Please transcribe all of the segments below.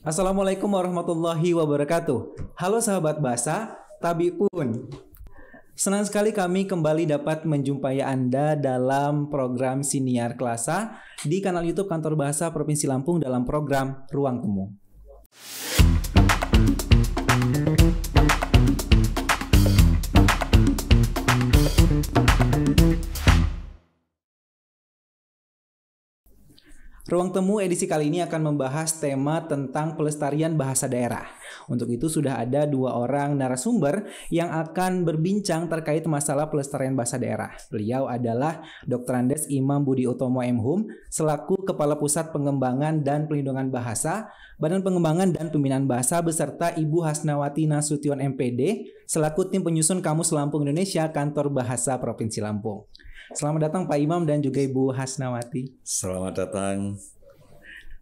Assalamualaikum warahmatullahi wabarakatuh. Halo sahabat bahasa, tabi pun. Senang sekali kami kembali dapat menjumpai Anda dalam program Siniar Kelasa di kanal YouTube Kantor Bahasa Provinsi Lampung dalam program Ruang Temu. Ruang Temu edisi kali ini akan membahas tema tentang pelestarian bahasa daerah. Untuk itu sudah ada dua orang narasumber yang akan berbincang terkait masalah pelestarian bahasa daerah. Beliau adalah Dr. Andes Imam Budi Utomo Mhum selaku Kepala Pusat Pengembangan dan Pelindungan Bahasa, Badan Pengembangan dan Pembinaan Bahasa beserta Ibu Hasnawati Nasution MPD selaku tim penyusun Kamus Lampung Indonesia Kantor Bahasa Provinsi Lampung. Selamat datang Pak Imam dan juga Ibu Hasnawati. Selamat datang.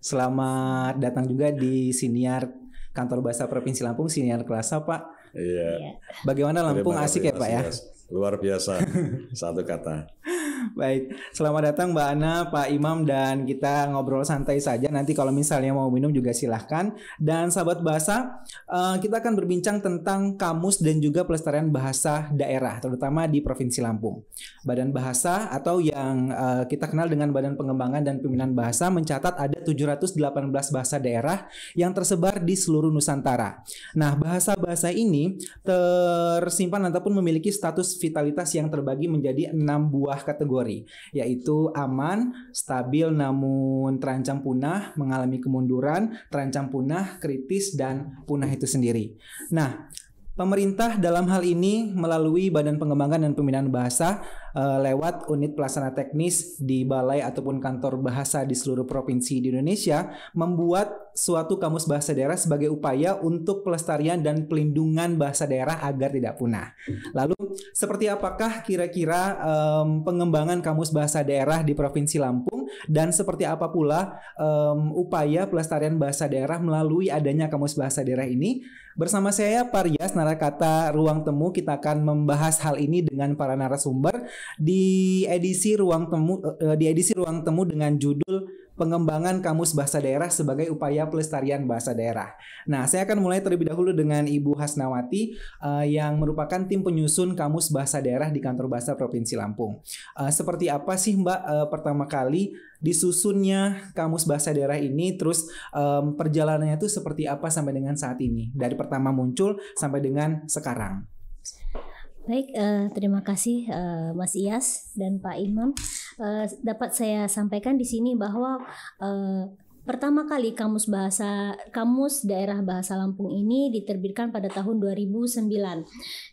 Selamat datang juga di siniar kantor bahasa Provinsi Lampung siniar Kelasa Pak. Iya. iya. Bagaimana Lampung Bagaimana asik ya Pak ya? Luar biasa. Satu kata. Baik, selamat datang Mbak Ana, Pak Imam dan kita ngobrol santai saja. Nanti kalau misalnya mau minum juga silahkan. Dan sahabat bahasa, eh, kita akan berbincang tentang kamus dan juga pelestarian bahasa daerah, terutama di Provinsi Lampung. Badan Bahasa atau yang eh, kita kenal dengan Badan Pengembangan dan Pembinaan Bahasa mencatat ada 718 bahasa daerah yang tersebar di seluruh Nusantara. Nah, bahasa-bahasa ini tersimpan ataupun memiliki status vitalitas yang terbagi menjadi enam buah kategori kategori, yaitu aman, stabil namun terancam punah, mengalami kemunduran, terancam punah, kritis, dan punah itu sendiri. Nah, Pemerintah dalam hal ini melalui Badan Pengembangan dan Pembinaan Bahasa eh, lewat unit pelaksana teknis di balai ataupun kantor bahasa di seluruh provinsi di Indonesia membuat suatu kamus bahasa daerah sebagai upaya untuk pelestarian dan pelindungan bahasa daerah agar tidak punah. Lalu seperti apakah kira-kira um, pengembangan kamus bahasa daerah di Provinsi Lampung dan seperti apa pula um, upaya pelestarian bahasa daerah melalui adanya kamus bahasa daerah ini? Bersama saya Paryas Narakata Ruang Temu kita akan membahas hal ini dengan para narasumber di edisi Ruang Temu eh, di edisi Ruang Temu dengan judul pengembangan kamus bahasa daerah sebagai upaya pelestarian bahasa daerah. Nah, saya akan mulai terlebih dahulu dengan Ibu Hasnawati uh, yang merupakan tim penyusun kamus bahasa daerah di Kantor Bahasa Provinsi Lampung. Uh, seperti apa sih Mbak uh, pertama kali disusunnya kamus bahasa daerah ini terus um, perjalanannya itu seperti apa sampai dengan saat ini dari pertama muncul sampai dengan sekarang. Baik, uh, terima kasih uh, Mas Ias dan Pak Imam. Eh, dapat saya sampaikan di sini bahwa uh, Pertama kali kamus bahasa kamus daerah bahasa Lampung ini diterbitkan pada tahun 2009.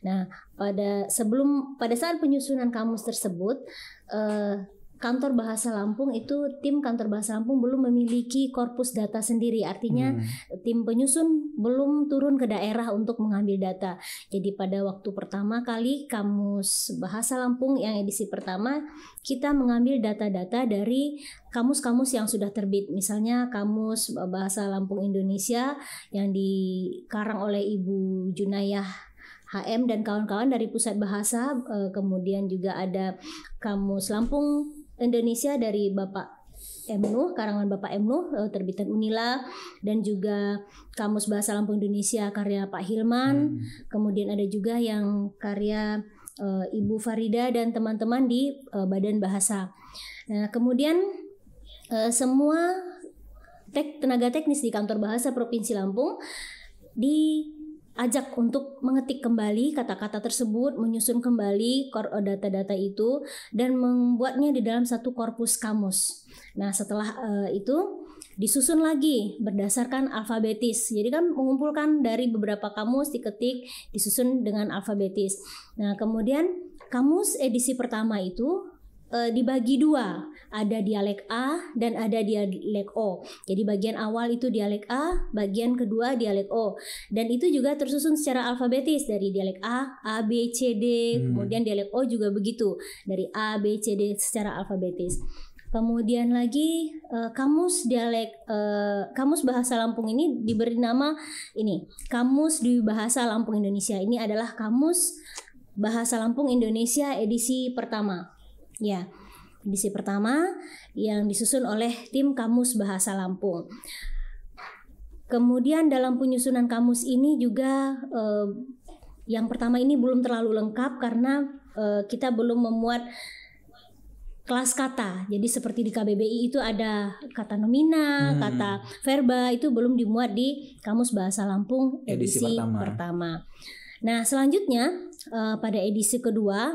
Nah, pada sebelum pada saat penyusunan kamus tersebut uh, kantor bahasa Lampung itu tim kantor bahasa Lampung belum memiliki korpus data sendiri artinya hmm. tim penyusun belum turun ke daerah untuk mengambil data jadi pada waktu pertama kali kamus bahasa Lampung yang edisi pertama kita mengambil data-data dari kamus-kamus yang sudah terbit misalnya kamus bahasa Lampung Indonesia yang dikarang oleh Ibu Junayah HM dan kawan-kawan dari Pusat Bahasa, eh, kemudian juga ada Kamus Lampung Indonesia dari Bapak M. karangan Bapak M. Eh, terbitan Unila, dan juga Kamus Bahasa Lampung Indonesia karya Pak Hilman. Hmm. Kemudian ada juga yang karya uh, Ibu Farida dan teman-teman di uh, Badan Bahasa. Nah, kemudian uh, semua tek, tenaga teknis di Kantor Bahasa Provinsi Lampung di ajak untuk mengetik kembali kata-kata tersebut, menyusun kembali eh, data-data itu dan membuatnya di dalam satu korpus kamus. Nah, setelah uh, itu disusun lagi berdasarkan alfabetis. Jadi kan mengumpulkan dari beberapa kamus diketik, disusun dengan alfabetis. Nah, kemudian kamus edisi pertama itu e, dibagi dua, ada dialek A dan ada dialek O. Jadi bagian awal itu dialek A, bagian kedua dialek O. Dan itu juga tersusun secara alfabetis dari dialek A, A B C D, hmm. kemudian dialek O juga begitu dari A B C D secara alfabetis. Kemudian lagi uh, kamus dialek uh, kamus bahasa Lampung ini diberi nama ini kamus di bahasa Lampung Indonesia ini adalah kamus bahasa Lampung Indonesia edisi pertama. Ya, edisi pertama yang disusun oleh tim Kamus Bahasa Lampung. Kemudian dalam penyusunan kamus ini juga eh, yang pertama ini belum terlalu lengkap karena eh, kita belum memuat kelas kata. Jadi seperti di KBBI itu ada kata nomina, hmm. kata verba itu belum dimuat di Kamus Bahasa Lampung edisi, edisi pertama. pertama. Nah, selanjutnya eh, pada edisi kedua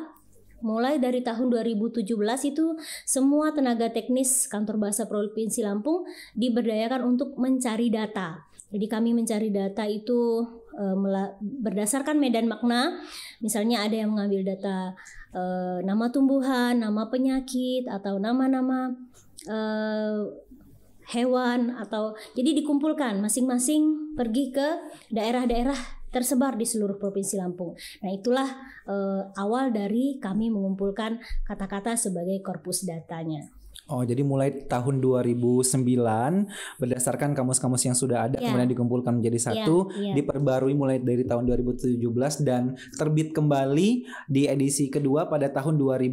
mulai dari tahun 2017 itu semua tenaga teknis kantor bahasa Provinsi Lampung diberdayakan untuk mencari data. Jadi kami mencari data itu eh, berdasarkan medan makna. Misalnya ada yang mengambil data eh, nama tumbuhan, nama penyakit atau nama-nama eh, hewan atau jadi dikumpulkan masing-masing pergi ke daerah-daerah tersebar di seluruh provinsi Lampung. Nah, itulah eh, awal dari kami mengumpulkan kata-kata sebagai korpus datanya. Oh, jadi mulai tahun 2009 berdasarkan kamus-kamus yang sudah ada yeah. kemudian dikumpulkan menjadi ya, satu, yeah, yeah. diperbarui mulai dari tahun 2017 dan terbit kembali di edisi kedua pada tahun 2020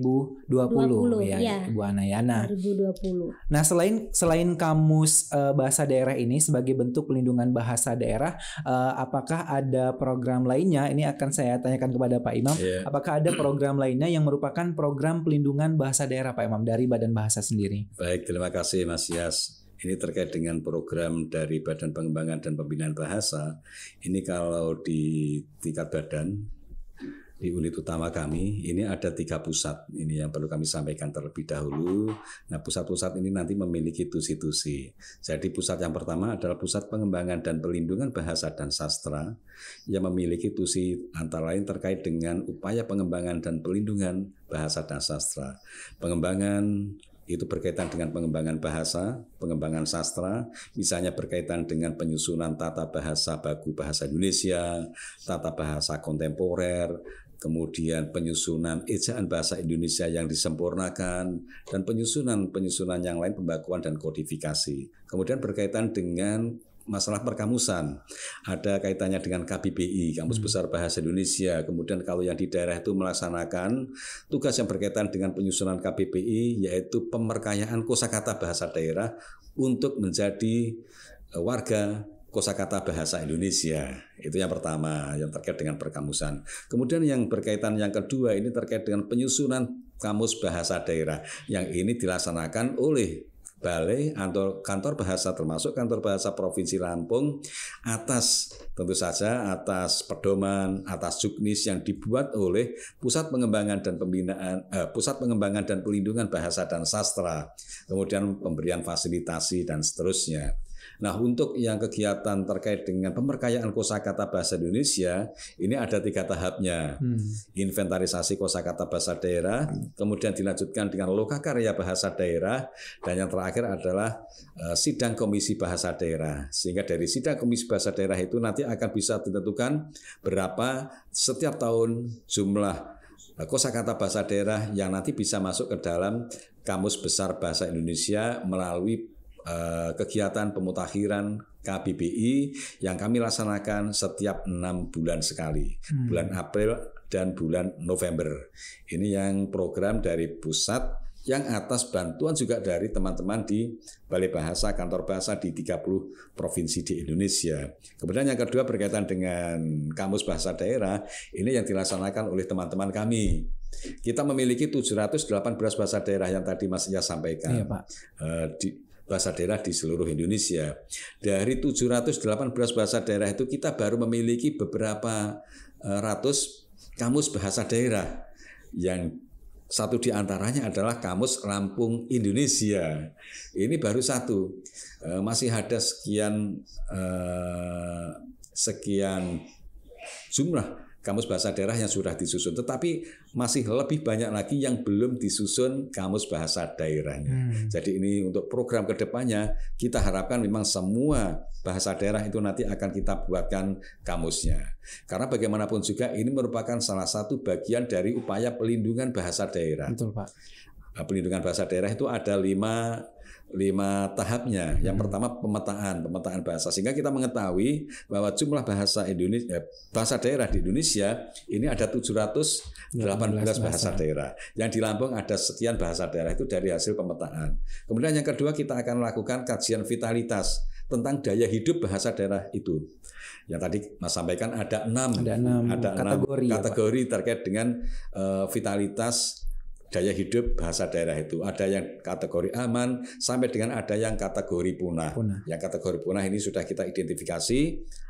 20, ya, yeah. Bu Nah, 2020. Nah, selain selain kamus uh, bahasa daerah ini sebagai bentuk pelindungan bahasa daerah, uh, apakah ada program lainnya, ini akan saya tanyakan kepada Pak Imam. Yeah. Apakah ada program lainnya yang merupakan program pelindungan bahasa daerah Pak Imam dari Badan Bahasa sendiri? Baik, terima kasih Mas Yas. Ini terkait dengan program dari Badan Pengembangan dan Pembinaan Bahasa. Ini kalau di tingkat badan di unit utama kami ini ada tiga pusat ini yang perlu kami sampaikan terlebih dahulu. Nah pusat-pusat ini nanti memiliki tusi-tusi. Jadi pusat yang pertama adalah pusat pengembangan dan pelindungan bahasa dan sastra yang memiliki tusi antara lain terkait dengan upaya pengembangan dan pelindungan bahasa dan sastra. Pengembangan itu berkaitan dengan pengembangan bahasa, pengembangan sastra, misalnya berkaitan dengan penyusunan tata bahasa baku bahasa Indonesia, tata bahasa kontemporer, kemudian penyusunan ejaan bahasa Indonesia yang disempurnakan dan penyusunan-penyusunan yang lain pembakuan dan kodifikasi. Kemudian berkaitan dengan masalah perkamusan. Ada kaitannya dengan KBBI, Kamus hmm. Besar Bahasa Indonesia. Kemudian kalau yang di daerah itu melaksanakan tugas yang berkaitan dengan penyusunan KBBI yaitu pemerkayaan kosakata bahasa daerah untuk menjadi e, warga kosakata bahasa Indonesia. Itu yang pertama yang terkait dengan perkamusan. Kemudian yang berkaitan yang kedua ini terkait dengan penyusunan kamus bahasa daerah yang ini dilaksanakan oleh Balai kantor, kantor bahasa termasuk kantor bahasa Provinsi Lampung atas tentu saja atas pedoman atas juknis yang dibuat oleh Pusat Pengembangan dan Pembinaan eh, Pusat Pengembangan dan Pelindungan Bahasa dan Sastra kemudian pemberian fasilitasi dan seterusnya Nah, untuk yang kegiatan terkait dengan pemerkayaan kosakata bahasa Indonesia, ini ada tiga tahapnya. Hmm. Inventarisasi kosakata bahasa daerah, kemudian dilanjutkan dengan lokakarya bahasa daerah, dan yang terakhir adalah uh, sidang komisi bahasa daerah. Sehingga dari sidang komisi bahasa daerah itu nanti akan bisa ditentukan berapa setiap tahun jumlah eh, kosakata bahasa daerah yang nanti bisa masuk ke dalam Kamus Besar Bahasa Indonesia melalui Eh, kegiatan pemutakhiran KBBI yang kami laksanakan setiap enam bulan sekali, hmm. bulan April dan bulan November. Ini yang program dari pusat yang atas bantuan juga dari teman-teman di Balai Bahasa, Kantor Bahasa di 30 provinsi di Indonesia. Kemudian yang kedua berkaitan dengan Kamus Bahasa Daerah, ini yang dilaksanakan oleh teman-teman kami. Kita memiliki 718 bahasa daerah yang tadi Mas Ia sampaikan. Iya, Pak. Eh, di, bahasa daerah di seluruh Indonesia. Dari 718 bahasa daerah itu kita baru memiliki beberapa e, ratus kamus bahasa daerah yang satu di antaranya adalah Kamus Lampung Indonesia. Ini baru satu. E, masih ada sekian eh, sekian jumlah kamus bahasa daerah yang sudah disusun, tetapi masih lebih banyak lagi yang belum disusun kamus bahasa daerahnya. Hmm. Jadi ini untuk program kedepannya kita harapkan memang semua bahasa daerah itu nanti akan kita buatkan kamusnya. Karena bagaimanapun juga ini merupakan salah satu bagian dari upaya pelindungan bahasa daerah. Betul pak. Nah, pelindungan bahasa daerah itu ada lima lima tahapnya. Yang hmm. pertama pemetaan, pemetaan bahasa sehingga kita mengetahui bahwa jumlah bahasa Indonesia eh, bahasa daerah di Indonesia ini ada 718 bahasa, bahasa daerah. Yang di Lampung ada sekian bahasa daerah itu dari hasil pemetaan. Kemudian yang kedua kita akan melakukan kajian vitalitas tentang daya hidup bahasa daerah itu. Yang tadi Mas sampaikan ada enam, ada enam, ada enam kategori, ya, kategori ya, terkait dengan eh, vitalitas Daya hidup bahasa daerah itu. Ada yang kategori aman sampai dengan ada yang kategori punah. punah. Yang kategori punah ini sudah kita identifikasi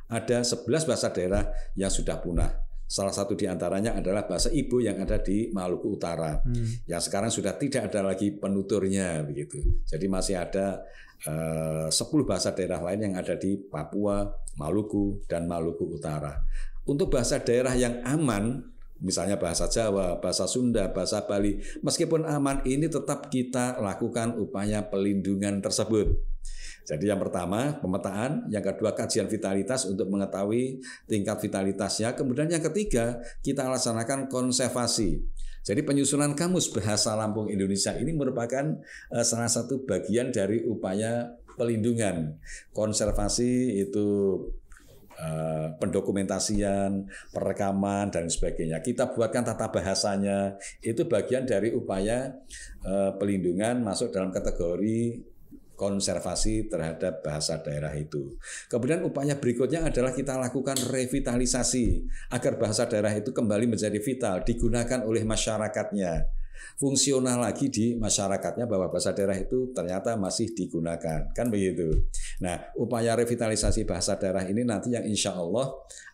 ada 11 bahasa daerah yang sudah punah. Salah satu di antaranya adalah bahasa ibu yang ada di Maluku Utara, hmm. yang sekarang sudah tidak ada lagi penuturnya begitu. Jadi masih ada eh, 10 bahasa daerah lain yang ada di Papua, Maluku, dan Maluku Utara. Untuk bahasa daerah yang aman misalnya bahasa Jawa, bahasa Sunda, bahasa Bali. Meskipun aman, ini tetap kita lakukan upaya pelindungan tersebut. Jadi yang pertama pemetaan, yang kedua kajian vitalitas untuk mengetahui tingkat vitalitasnya, kemudian yang ketiga kita laksanakan konservasi. Jadi penyusunan kamus bahasa Lampung Indonesia ini merupakan eh, salah satu bagian dari upaya pelindungan. Konservasi itu Eh, pendokumentasian, perekaman dan sebagainya. Kita buatkan tata bahasanya. Itu bagian dari upaya eh, pelindungan masuk dalam kategori konservasi terhadap bahasa daerah itu. Kemudian upaya berikutnya adalah kita lakukan revitalisasi agar bahasa daerah itu kembali menjadi vital, digunakan oleh masyarakatnya fungsional lagi di masyarakatnya bahwa bahasa daerah itu ternyata masih digunakan kan begitu. Nah upaya revitalisasi bahasa daerah ini nanti yang insya Allah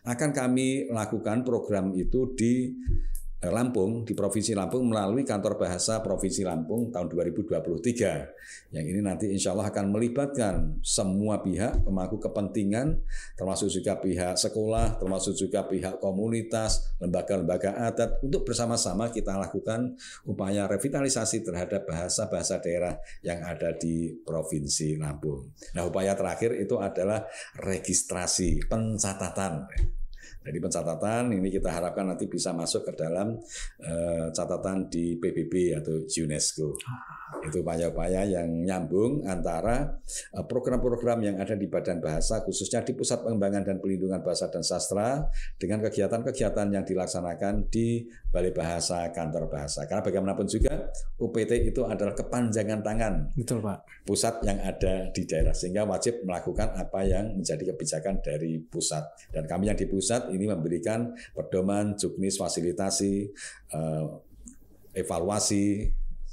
akan kami lakukan program itu di Eh, Lampung di Provinsi Lampung melalui Kantor Bahasa Provinsi Lampung tahun 2023. Yang ini nanti insya Allah akan melibatkan semua pihak pemangku kepentingan, termasuk juga pihak sekolah, termasuk juga pihak komunitas, lembaga-lembaga adat, untuk bersama-sama kita lakukan upaya revitalisasi terhadap bahasa-bahasa daerah yang ada di Provinsi Lampung. Nah upaya terakhir itu adalah registrasi, pencatatan. Jadi pencatatan ini kita harapkan nanti bisa masuk ke dalam uh, catatan di PBB atau UNESCO. Ah itu upaya-upaya yang nyambung antara eh, program-program yang ada di Badan Bahasa khususnya di Pusat Pengembangan dan Pelindungan Bahasa dan Sastra dengan kegiatan-kegiatan yang dilaksanakan di Balai Bahasa Kantor Bahasa. Karena bagaimanapun juga UPT itu adalah kepanjangan tangan Betul, Pak. pusat yang ada di daerah sehingga wajib melakukan apa yang menjadi kebijakan dari pusat. Dan kami yang di pusat ini memberikan pedoman, juknis, fasilitasi, eh, evaluasi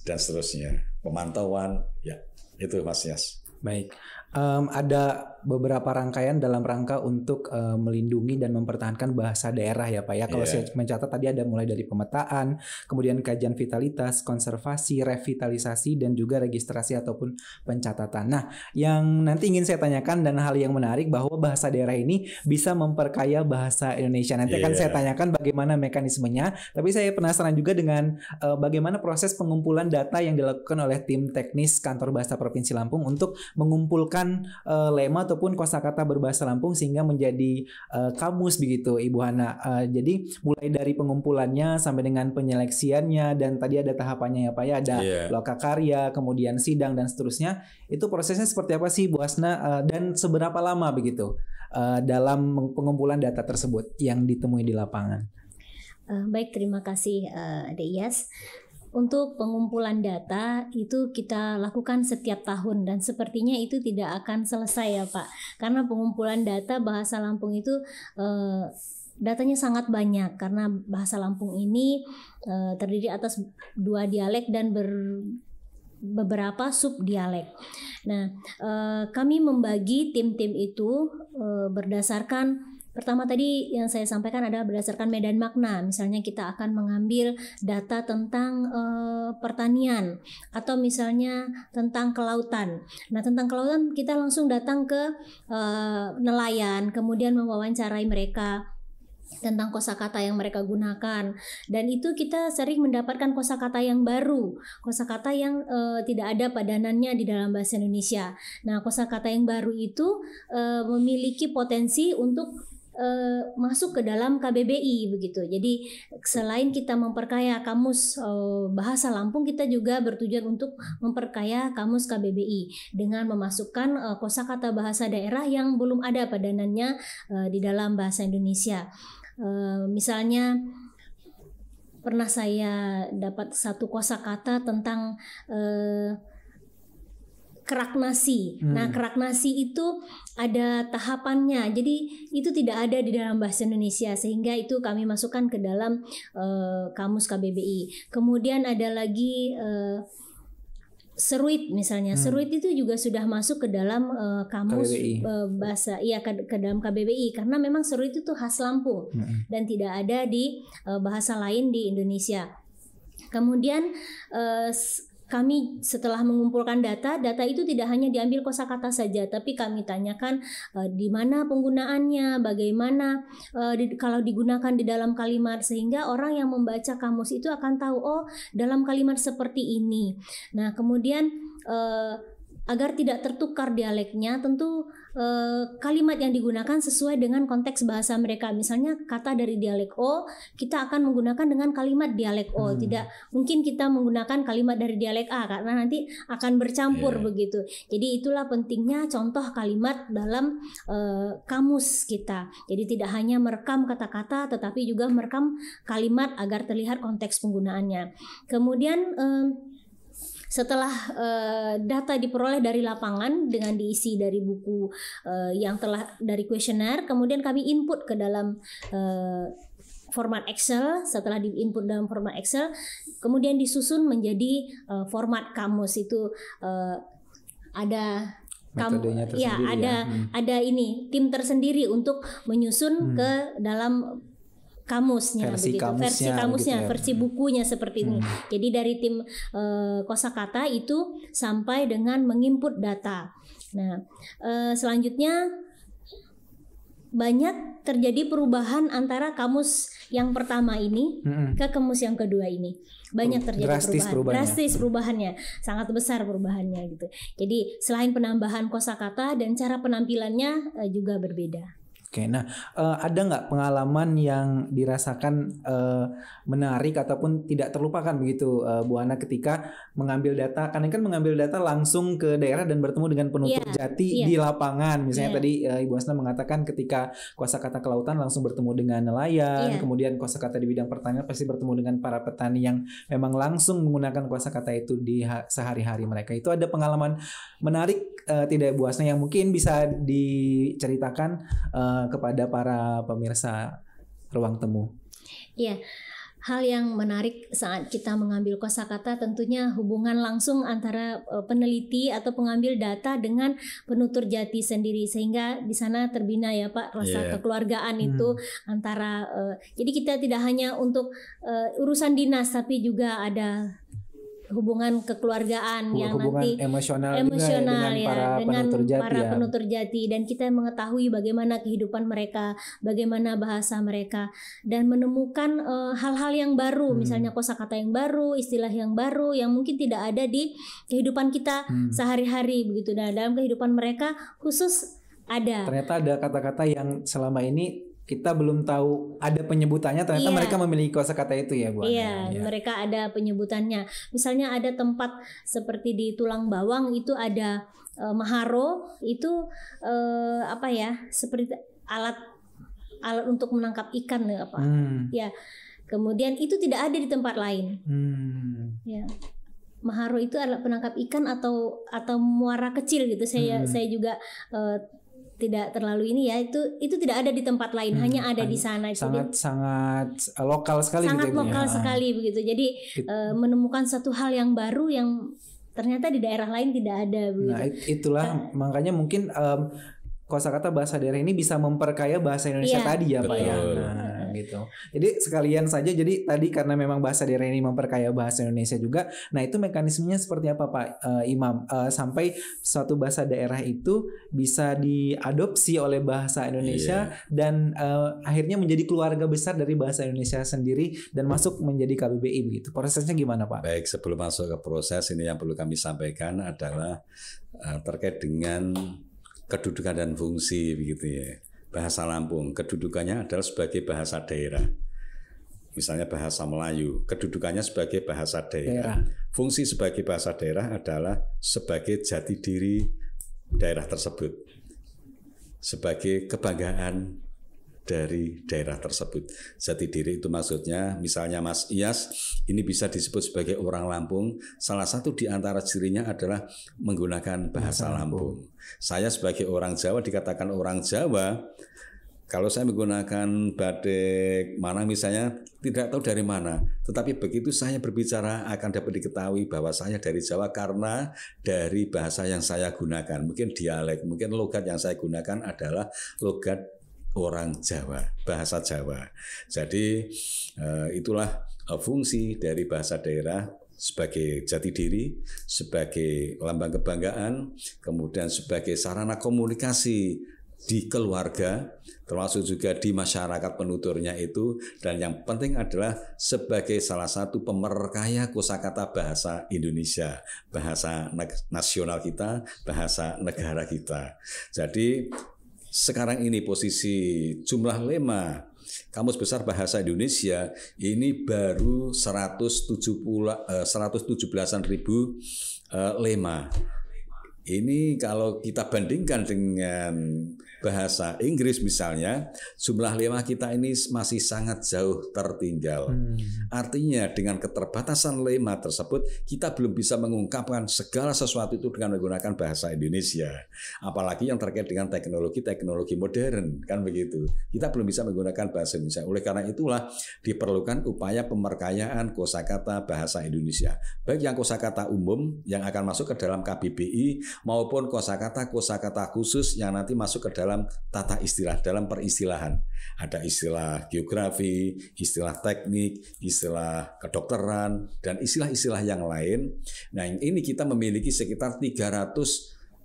dan seterusnya pemantauan ya itu Mas Yas. Baik, um, ada beberapa rangkaian dalam rangka untuk uh, melindungi dan mempertahankan bahasa daerah ya Pak ya. Kalau yeah. saya mencatat tadi ada mulai dari pemetaan, kemudian kajian vitalitas, konservasi, revitalisasi dan juga registrasi ataupun pencatatan. Nah, yang nanti ingin saya tanyakan dan hal yang menarik bahwa bahasa daerah ini bisa memperkaya bahasa Indonesia. Nanti yeah. akan saya iya. tanyakan bagaimana mekanismenya, tapi saya penasaran juga dengan uh, bagaimana proses pengumpulan data yang dilakukan oleh tim teknis Kantor Bahasa Provinsi Lampung untuk mengumpulkan uh, lema ataupun kosakata berbahasa Lampung sehingga menjadi uh, kamus begitu Ibu Hana. Uh, jadi mulai dari pengumpulannya sampai dengan penyeleksiannya dan tadi ada tahapannya ya Pak ya ada yeah. loka karya, kemudian sidang dan seterusnya. Itu prosesnya seperti apa sih Bu Hasna uh, dan seberapa lama begitu uh, dalam pengumpulan data tersebut yang ditemui di lapangan? Uh, baik, terima kasih uh, Deyas. Untuk pengumpulan data itu kita lakukan setiap tahun dan sepertinya itu tidak akan selesai ya Pak. Karena pengumpulan data bahasa Lampung itu eh, datanya sangat banyak karena bahasa Lampung ini eh, terdiri atas dua dialek dan ber beberapa dialek. Nah, eh, kami membagi tim-tim itu eh, berdasarkan Pertama tadi yang saya sampaikan adalah berdasarkan medan makna. Misalnya kita akan mengambil data tentang e, pertanian atau misalnya tentang kelautan. Nah, tentang kelautan kita langsung datang ke e, nelayan, kemudian mewawancarai mereka tentang kosakata yang mereka gunakan dan itu kita sering mendapatkan kosakata yang baru kosakata yang e, tidak ada padanannya di dalam bahasa Indonesia nah kosakata yang baru itu e, memiliki potensi untuk Eh, masuk ke dalam KBBI begitu. Jadi selain kita memperkaya kamus eh, bahasa Lampung, kita juga bertujuan untuk memperkaya kamus KBBI dengan memasukkan uh, kosakata bahasa daerah yang belum ada padanannya uh, di dalam bahasa Indonesia. misalnya pernah saya dapat satu kosakata tentang kerak nasi. Hmm. Nah, kerak nasi itu ada tahapannya. Jadi itu tidak ada di dalam bahasa Indonesia sehingga itu kami masukkan ke dalam uh, kamus KBBI. Kemudian ada lagi uh, seruit misalnya hmm. seruit itu juga sudah masuk ke dalam uh, kamus Uh, bahasa iya ke, ke dalam KBBI karena memang seruit itu khas Lampung hmm. dan tidak ada di uh, bahasa lain di Indonesia kemudian uh, kami setelah mengumpulkan data, data itu tidak hanya diambil kosakata saja, tapi kami tanyakan uh, di mana penggunaannya, bagaimana uh, di, kalau digunakan di dalam kalimat sehingga orang yang membaca kamus itu akan tahu oh dalam kalimat seperti ini. Nah kemudian uh, agar tidak tertukar dialeknya tentu Eh, kalimat yang digunakan sesuai dengan konteks bahasa mereka. Misalnya kata dari dialek O, kita akan menggunakan dengan kalimat dialek O. Hmm. Tidak mungkin kita menggunakan kalimat dari dialek A karena nanti akan bercampur yeah. begitu. Jadi itulah pentingnya contoh kalimat dalam uh, kamus kita. Jadi tidak hanya merekam kata-kata tetapi juga merekam kalimat agar terlihat konteks penggunaannya. Kemudian uh, setelah uh, data diperoleh dari lapangan dengan diisi dari buku uh, yang telah dari kuesioner, kemudian kami input ke dalam uh, format Excel. Setelah diinput dalam format Excel, kemudian disusun menjadi uh, format kamus itu uh, ada kamu ya ada ya. Hmm. ada ini tim tersendiri untuk menyusun hmm. ke dalam kamusnya versi begitu kamusnya, versi kamusnya gitu ya. versi hmm. bukunya seperti hmm. ini jadi dari tim e, kosakata itu sampai dengan menginput data nah e, selanjutnya banyak terjadi perubahan antara kamus yang pertama ini hmm ke kamus yang kedua ini banyak hmm. terjadi drastis perubahan drastis perubahannya sangat besar perubahannya gitu jadi selain penambahan kosakata dan cara penampilannya eh, juga berbeda Oke, nah uh, ada nggak pengalaman yang dirasakan uh, menarik ataupun tidak terlupakan begitu uh, Bu Ana ketika mengambil data, karena kan mengambil data langsung ke daerah dan bertemu dengan penutur yeah, jati yeah. di lapangan. Misalnya yeah. tadi uh, Ibu Asna mengatakan ketika kuasa kata kelautan langsung bertemu dengan nelayan, yeah. kemudian kata di bidang pertanian pasti bertemu dengan para petani yang memang langsung menggunakan kuasa kata itu di sehari-hari mereka. Itu ada pengalaman menarik uh, tidak buasnya yang mungkin bisa diceritakan uh, kepada para pemirsa ruang temu. Iya. Hal yang menarik saat kita mengambil kosakata tentunya hubungan langsung antara eh, peneliti atau pengambil data dengan penutur jati sendiri sehingga di sana terbina ya Pak rasa yeah. kekeluargaan hmm. itu antara uh, jadi kita tidak hanya untuk uh, urusan dinas tapi juga ada hubungan kekeluargaan hubungan yang nanti emosional, ya, emosional dengan, ya, para dengan penutur para ya. penutur jati dan kita mengetahui bagaimana kehidupan mereka, bagaimana bahasa mereka dan menemukan eh, hal-hal uh, yang baru, hmm. misalnya kosakata yang baru, istilah yang baru yang mungkin tidak ada di kehidupan kita hmm. sehari-hari begitu. Nah, dalam kehidupan mereka khusus ada. Ternyata ada kata-kata yang selama ini kita belum tahu ada penyebutannya ternyata iya. mereka memiliki kosa kata itu ya Bu. Iya, ya. mereka ada penyebutannya. Misalnya ada tempat seperti di tulang bawang itu ada e, maharo itu e, apa ya? Seperti alat alat untuk menangkap ikan apa. Ya, hmm. Ya. Kemudian itu tidak ada di tempat lain. Hmm. Ya. Maharo itu adalah penangkap ikan atau atau muara kecil gitu. Saya hmm. saya juga uh, tidak terlalu ini ya itu itu tidak ada di tempat lain hmm, hanya ada di sana sangat jadi, sangat lokal sekali sangat gitu lokal ya. sekali begitu jadi It, uh, menemukan satu hal yang baru yang ternyata di daerah lain tidak ada begitu. Nah itulah uh, makanya mungkin um, kosakata bahasa daerah ini bisa memperkaya bahasa Indonesia iya, tadi ya pak ya. Nah, gitu. Jadi sekalian saja jadi tadi karena memang bahasa daerah ini memperkaya bahasa Indonesia juga. Nah, itu mekanismenya seperti apa Pak uh, Imam uh, sampai suatu bahasa daerah itu bisa diadopsi oleh bahasa Indonesia yeah. dan uh, akhirnya menjadi keluarga besar dari bahasa Indonesia sendiri dan masuk menjadi KBBI begitu. Prosesnya gimana Pak? Baik, sebelum masuk ke proses ini yang perlu kami sampaikan adalah uh, terkait dengan kedudukan dan fungsi begitu ya bahasa Lampung, kedudukannya adalah sebagai bahasa daerah. Misalnya bahasa Melayu, kedudukannya sebagai bahasa daerah. daerah. Fungsi sebagai bahasa daerah adalah sebagai jati diri daerah tersebut. Sebagai kebanggaan dari daerah tersebut. Jati diri itu maksudnya, misalnya Mas Iyas, ini bisa disebut sebagai orang Lampung. Salah satu di antara cirinya adalah menggunakan bahasa Lampung. Lampung. Saya sebagai orang Jawa dikatakan orang Jawa, kalau saya menggunakan batik mana misalnya tidak tahu dari mana tetapi begitu saya berbicara akan dapat diketahui bahwa saya dari Jawa karena dari bahasa yang saya gunakan mungkin dialek mungkin logat yang saya gunakan adalah logat orang Jawa, bahasa Jawa. Jadi eh, itulah eh, fungsi dari bahasa daerah sebagai jati diri, sebagai lambang kebanggaan, kemudian sebagai sarana komunikasi di keluarga, termasuk juga di masyarakat penuturnya itu, dan yang penting adalah sebagai salah satu pemerkaya kosakata bahasa Indonesia, bahasa nasional kita, bahasa negara kita. Jadi sekarang ini posisi jumlah lema Kamus Besar Bahasa Indonesia ini baru 170 eh, tujuh belasan ribu eh, lema ini kalau kita bandingkan dengan bahasa Inggris misalnya, jumlah lema kita ini masih sangat jauh tertinggal. Hmm. Artinya dengan keterbatasan lema tersebut, kita belum bisa mengungkapkan segala sesuatu itu dengan menggunakan bahasa Indonesia. Apalagi yang terkait dengan teknologi-teknologi modern, kan begitu. Kita belum bisa menggunakan bahasa Indonesia. Oleh karena itulah diperlukan upaya pemerkayaan kosakata bahasa Indonesia. Baik yang kosakata umum yang akan masuk ke dalam KBBI maupun kosakata kosakata khusus yang nanti masuk ke dalam tata istilah dalam peristilahan. Ada istilah geografi, istilah teknik, istilah kedokteran dan istilah-istilah yang lain. Nah, ini kita memiliki sekitar 300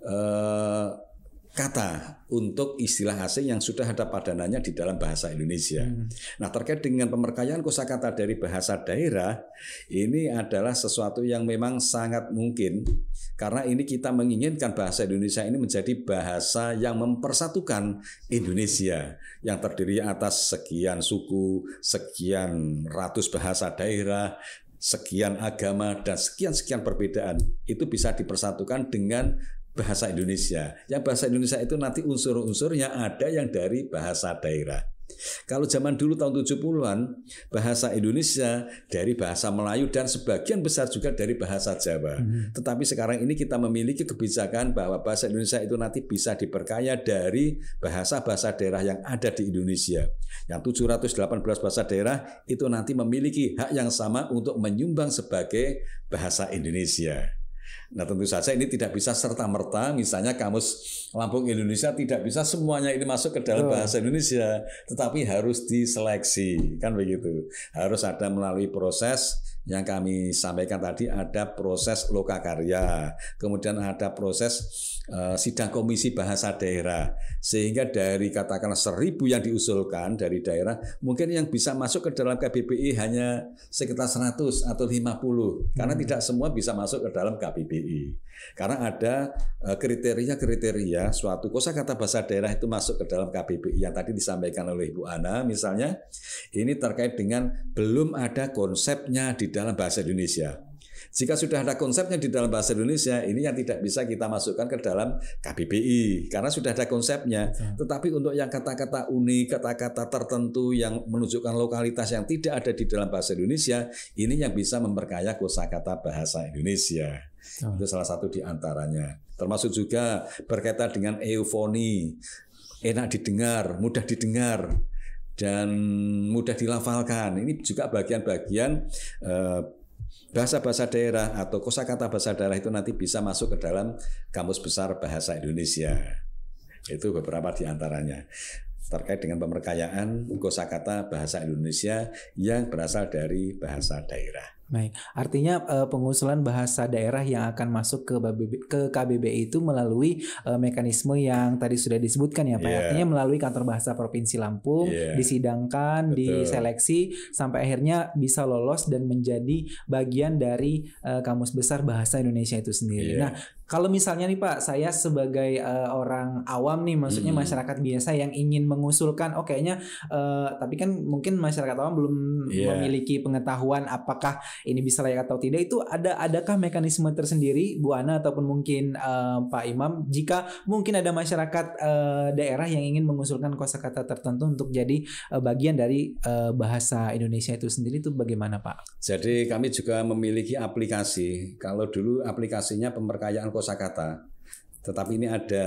eh, kata untuk istilah asing yang sudah ada padanannya di dalam bahasa Indonesia. Hmm. Nah, terkait dengan pemerkayaan kosakata dari bahasa daerah, ini adalah sesuatu yang memang sangat mungkin karena ini kita menginginkan bahasa Indonesia ini menjadi bahasa yang mempersatukan Indonesia yang terdiri atas sekian suku, sekian ratus bahasa daerah, sekian agama dan sekian-sekian perbedaan itu bisa dipersatukan dengan bahasa Indonesia. Yang bahasa Indonesia itu nanti unsur-unsurnya ada yang dari bahasa daerah. Kalau zaman dulu tahun 70-an, bahasa Indonesia dari bahasa Melayu dan sebagian besar juga dari bahasa Jawa. Hmm. Tetapi sekarang ini kita memiliki kebijakan bahwa bahasa Indonesia itu nanti bisa diperkaya dari bahasa-bahasa daerah yang ada di Indonesia. Yang 718 bahasa daerah itu nanti memiliki hak yang sama untuk menyumbang sebagai bahasa Indonesia. Nah tentu saja ini tidak bisa serta-merta misalnya kamus Lampung Indonesia tidak bisa semuanya ini masuk ke dalam bahasa Indonesia tetapi harus diseleksi kan begitu. Harus ada melalui proses yang kami sampaikan tadi ada proses lokakarya, kemudian ada proses uh, sidang komisi bahasa daerah sehingga dari katakanlah seribu yang diusulkan dari daerah mungkin yang bisa masuk ke dalam KBBI hanya sekitar 100 atau 50 karena hmm. tidak semua bisa masuk ke dalam KBBI KBBI. Karena ada eh, kriteria-kriteria suatu kosa kata bahasa daerah itu masuk ke dalam KBBI yang tadi disampaikan oleh Ibu Ana misalnya ini terkait dengan belum ada konsepnya di dalam bahasa Indonesia. Jika sudah ada konsepnya di dalam bahasa Indonesia, ini yang tidak bisa kita masukkan ke dalam KBBI karena sudah ada konsepnya. Tetapi untuk yang kata-kata unik, kata-kata tertentu yang menunjukkan lokalitas yang tidak ada di dalam bahasa Indonesia, ini yang bisa memperkaya kosakata bahasa Indonesia. Itu salah satu di antaranya. Termasuk juga berkaitan dengan eufoni. Enak didengar, mudah didengar dan mudah dilafalkan. Ini juga bagian-bagian eh, bahasa-bahasa daerah atau kosakata bahasa daerah itu nanti bisa masuk ke dalam kamus besar bahasa Indonesia. Itu beberapa di antaranya terkait dengan pemerkayaan kosakata bahasa Indonesia yang berasal dari bahasa daerah. Baik, artinya uh, pengusulan bahasa daerah yang akan masuk ke KBB, ke KBBI itu melalui uh, mekanisme yang tadi sudah disebutkan ya Pak. Yeah. Iya. Artinya melalui kantor bahasa Provinsi Lampung yeah. disidangkan, Betul. diseleksi sampai akhirnya bisa lolos dan menjadi bagian dari uh, kamus besar bahasa Indonesia itu sendiri. Yeah. Nah, kalau misalnya nih Pak, saya sebagai uh, orang awam nih, maksudnya hmm. masyarakat biasa yang ingin mengusulkan, oh kayaknya, uh, tapi kan mungkin masyarakat awam belum yeah. memiliki pengetahuan apakah ini bisa layak atau tidak. Itu ada adakah mekanisme tersendiri, Bu Ana ataupun mungkin uh, Pak Imam, jika mungkin ada masyarakat uh, daerah yang ingin mengusulkan kosakata tertentu untuk jadi uh, bagian dari uh, bahasa Indonesia itu sendiri, itu bagaimana Pak? Jadi kami juga memiliki aplikasi. Kalau dulu aplikasinya pemerkayaan kosakata tetapi ini ada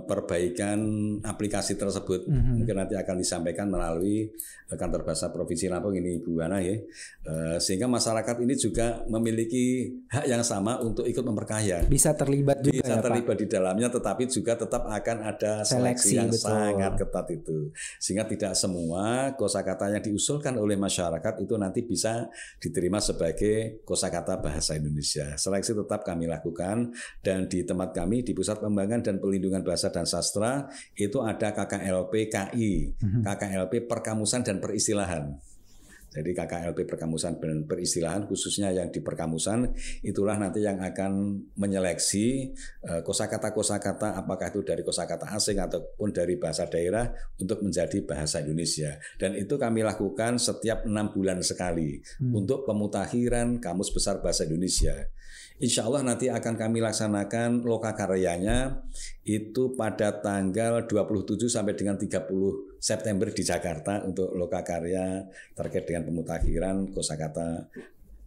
perbaikan aplikasi tersebut. Mm -hmm. Mungkin nanti akan disampaikan melalui eh, kantor bahasa Provinsi Lampung ini ibu Ana ya. Eh, sehingga masyarakat ini juga memiliki hak yang sama untuk ikut memperkaya. Bisa terlibat juga Bisa ya, terlibat Pak? di dalamnya tetapi juga tetap akan ada seleksi, seleksi yang betul. sangat ketat itu. Sehingga tidak semua kosakata yang diusulkan oleh masyarakat itu nanti bisa diterima sebagai kosakata bahasa Indonesia. Seleksi tetap kami lakukan dan di tempat kami di pusat Pusat Pembangunan dan Pelindungan Bahasa dan Sastra itu ada KKLP KI, mhm. KKLP Perkamusan dan Peristilahan. Jadi KKLP perkamusan dan peristilahan khususnya yang di perkamusan itulah nanti yang akan menyeleksi eh, kosakata-kosakata apakah itu dari kosakata asing ataupun dari bahasa daerah untuk menjadi bahasa Indonesia. Dan itu kami lakukan setiap enam bulan sekali hmm. untuk pemutakhiran Kamus Besar Bahasa Indonesia. Insya Allah nanti akan kami laksanakan loka karyanya itu pada tanggal 27 sampai dengan 30 September di Jakarta untuk loka karya terkait dengan pemutakhiran kosakata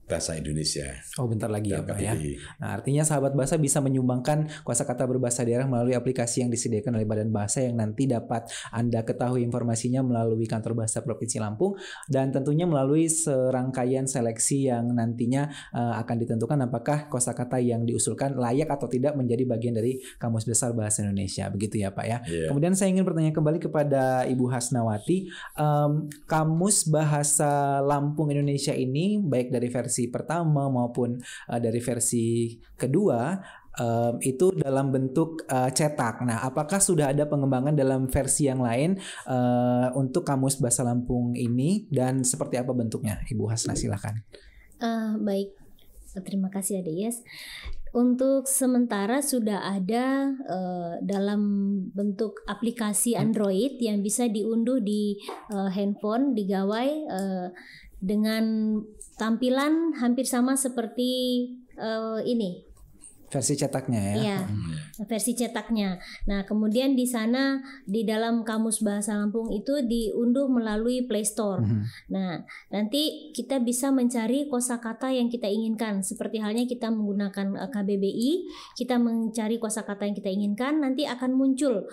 bahasa Indonesia. Oh, bentar lagi ya, Pak ya. Nah, artinya sahabat bahasa bisa menyumbangkan kata berbahasa daerah melalui aplikasi yang disediakan oleh Badan Bahasa yang nanti dapat Anda ketahui informasinya melalui Kantor Bahasa Provinsi Lampung dan tentunya melalui serangkaian seleksi yang nantinya uh, akan ditentukan apakah kata yang diusulkan layak atau tidak menjadi bagian dari Kamus Besar Bahasa Indonesia. Begitu ya, Pak ya. Yeah. Kemudian saya ingin bertanya kembali kepada Ibu Hasnawati, um, Kamus Bahasa Lampung Indonesia ini baik dari versi versi pertama maupun uh, dari versi kedua um, itu dalam bentuk uh, cetak. Nah, apakah sudah ada pengembangan dalam versi yang lain uh, untuk kamus bahasa Lampung ini dan seperti apa bentuknya, Ibu Hasna? Silahkan. Uh, baik, terima kasih Ade Yes. Untuk sementara sudah ada uh, dalam bentuk aplikasi hmm. Android yang bisa diunduh di uh, handphone, di gawai. Uh, dengan Tampilan hampir sama seperti uh, ini. Versi cetaknya ya. Iya, hmm. versi cetaknya. Nah, kemudian di sana di dalam kamus bahasa Lampung itu diunduh melalui Play Store. Hmm. Nah, nanti kita bisa mencari kosakata yang kita inginkan. Seperti halnya kita menggunakan eh, KBBI, kita mencari kosakata yang kita inginkan, nanti akan muncul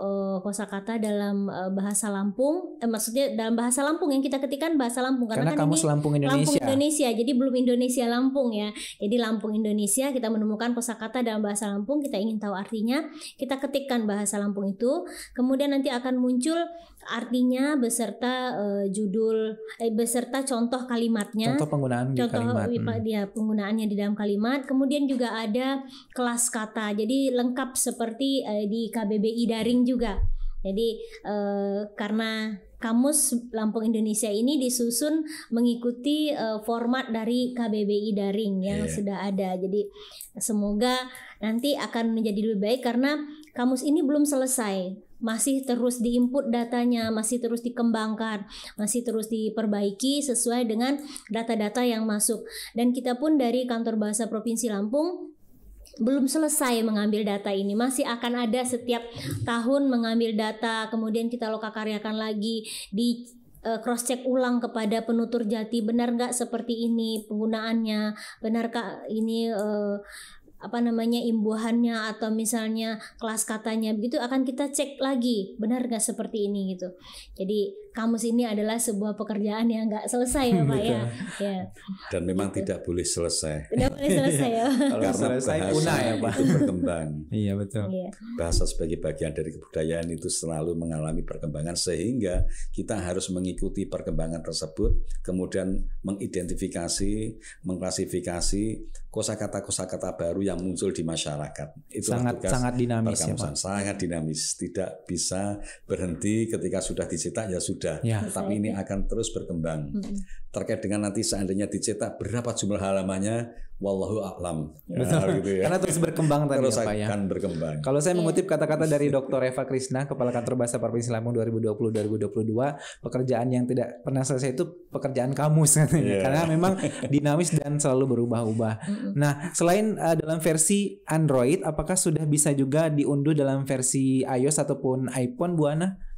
uh, eh, kata dalam uh, bahasa Lampung, eh, maksudnya dalam bahasa Lampung yang kita ketikkan bahasa Lampung karena, karena kan kamus ini Lampung Indonesia. Lampung Indonesia, jadi belum Indonesia Lampung ya. Jadi Lampung Indonesia kita menemukan kosa kata dalam bahasa Lampung, kita ingin tahu artinya, kita ketikkan bahasa Lampung itu, kemudian nanti akan muncul artinya beserta uh, judul eh, beserta contoh kalimatnya contoh penggunaan contoh di kalimat contoh hmm. ya, penggunaannya di dalam kalimat kemudian juga ada kelas kata jadi lengkap seperti uh, di KBBI daring juga jadi uh, karena kamus Lampung Indonesia ini disusun mengikuti uh, format dari KBBI daring yang yeah. sudah ada. Jadi semoga nanti akan menjadi lebih baik karena kamus ini belum selesai masih terus diinput datanya, masih terus dikembangkan, masih terus diperbaiki sesuai dengan data-data yang masuk. Dan kita pun dari Kantor Bahasa Provinsi Lampung belum selesai mengambil data ini masih akan ada setiap tahun mengambil data kemudian kita lokakaryakan lagi di eh, cross check ulang kepada penutur jati benar nggak seperti ini penggunaannya benarkah ini uh, apa namanya imbuhannya atau misalnya kelas katanya begitu akan kita cek lagi benar nggak seperti ini gitu jadi kamus ini adalah sebuah pekerjaan yang nggak selesai ya Pak ya. ya. Dan memang gitu. tidak boleh selesai. Tidak boleh selesai ya. Kalau Karena selesai punah ya Pak. Itu berkembang. iya betul. Iya. Bahasa sebagai bagian dari kebudayaan itu selalu mengalami perkembangan sehingga kita harus mengikuti perkembangan tersebut, kemudian mengidentifikasi, mengklasifikasi kosakata-kosakata baru yang muncul di masyarakat. Itu sangat sangat dinamis ya Pak. Sangat dinamis, tidak bisa berhenti ketika sudah dicetak ya sudah sudah, ya. tapi ini akan terus berkembang. Hmm. Terkait dengan nanti seandainya dicetak berapa jumlah halamannya, wallahu a'lam. Ya, Gitu ya. Karena terus berkembang tadi terus ya, Pak ya. berkembang. Kalau saya iya. mengutip kata-kata dari Dr. Eva Krishna, Kepala Kantor Bahasa Provinsi Lampung 2020-2022, pekerjaan yang tidak pernah selesai itu pekerjaan kamus iya. Karena memang dinamis dan selalu berubah-ubah. Nah, selain uh, dalam versi Android, apakah sudah bisa juga diunduh dalam versi iOS ataupun iPhone Bu Ana?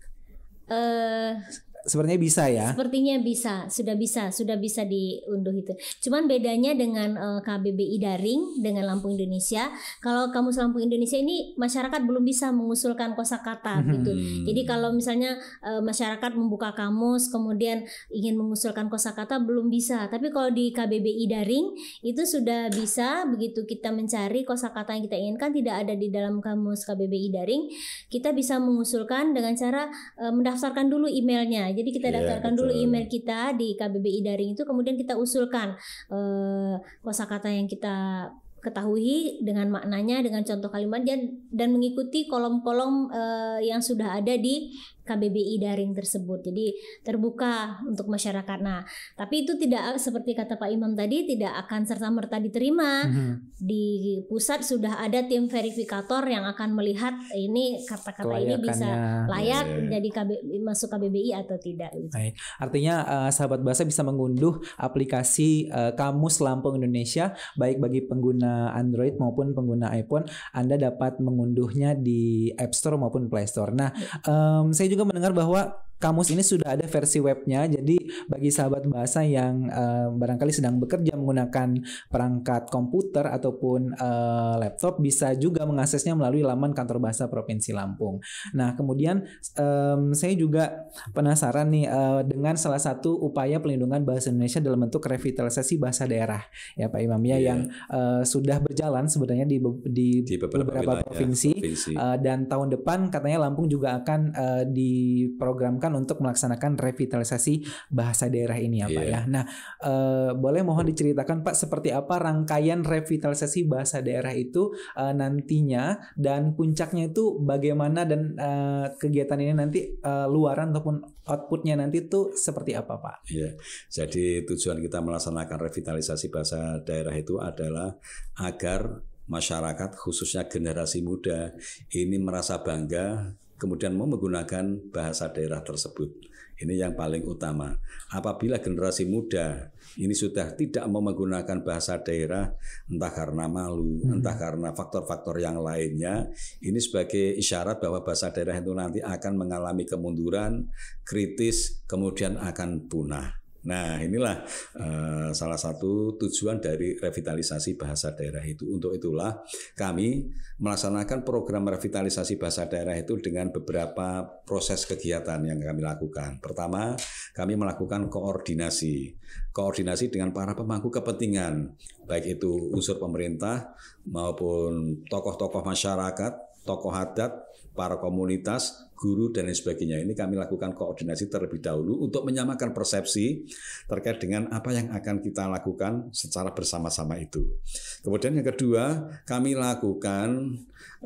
呃。sepertinya bisa ya. Sepertinya bisa, sudah bisa, sudah bisa diunduh itu. Cuman bedanya dengan uh, eh, KBBI daring dengan Lampung Indonesia, kalau kamu Lampung Indonesia ini masyarakat belum bisa mengusulkan kosakata hmm. gitu. Jadi kalau misalnya uh, masyarakat membuka kamus kemudian ingin mengusulkan kosakata belum bisa. Tapi kalau di KBBI daring itu sudah bisa begitu kita mencari kosakata yang kita inginkan tidak ada di dalam kamus KBBI daring, kita bisa mengusulkan dengan cara uh, mendaftarkan dulu emailnya jadi kita iya, daftarkan dulu email kita di KBBI daring itu kemudian kita usulkan eh, kosakata yang kita ketahui dengan maknanya dengan contoh kalimat dan dan mengikuti kolom-kolom uh, yang sudah ada di KBBI daring tersebut. Jadi terbuka untuk masyarakat. Nah, tapi itu tidak seperti kata Pak Imam tadi tidak akan serta merta diterima. hmm Di pusat sudah ada tim verifikator yang akan melihat ini kata-kata ini bisa layak yeah. menjadi iya. KB, masuk KBBI atau tidak. Gitu. Baik. Artinya uh, sahabat bahasa bisa mengunduh aplikasi uh, Kamus Lampung Indonesia baik bagi pengguna Android maupun pengguna iPhone. Anda dapat mengunduhnya di App Store maupun Play Store. Nah, um, saya juga juga mendengar bahwa kamus ini sudah ada versi webnya. Jadi bagi sahabat bahasa yang uh, barangkali sedang bekerja menggunakan perangkat komputer ataupun uh, laptop bisa juga mengaksesnya melalui laman kantor bahasa Provinsi Lampung. Nah kemudian um, saya juga penasaran nih uh, dengan salah satu upaya pelindungan bahasa Indonesia dalam bentuk revitalisasi bahasa daerah ya Pak Imam ya yeah. yang uh, sudah berjalan sebenarnya di di, di beberapa, beberapa wilayah, provinsi, provinsi. Uh, dan tahun depan katanya Lampung juga akan uh, diprogramkan untuk melaksanakan revitalisasi bahasa daerah ini ya Pak yeah. ya. Nah, e, boleh mohon diceritakan Pak seperti apa rangkaian revitalisasi bahasa daerah itu e, nantinya dan puncaknya itu bagaimana dan e, kegiatan ini nanti e, luaran ataupun outputnya nanti itu seperti apa Pak? Iya, jadi tujuan kita melaksanakan revitalisasi bahasa daerah itu adalah agar masyarakat khususnya generasi muda ini merasa bangga kemudian mau menggunakan bahasa daerah tersebut. Ini yang paling utama. Apabila generasi muda ini sudah tidak mau menggunakan bahasa daerah, entah karena malu, hmm. entah karena faktor-faktor yang lainnya, ini sebagai isyarat bahwa bahasa daerah itu nanti akan mengalami kemunduran, kritis, kemudian akan punah. Nah, inilah uh, salah satu tujuan dari revitalisasi bahasa daerah itu. Untuk itulah kami melaksanakan program revitalisasi bahasa daerah itu dengan beberapa proses kegiatan yang kami lakukan. Pertama, kami melakukan koordinasi. Koordinasi dengan para pemangku kepentingan, baik itu unsur pemerintah maupun tokoh-tokoh masyarakat, tokoh adat, para komunitas, guru, dan lain sebagainya. Ini kami lakukan koordinasi terlebih dahulu untuk menyamakan persepsi terkait dengan apa yang akan kita lakukan secara bersama-sama itu. Kemudian yang kedua, kami lakukan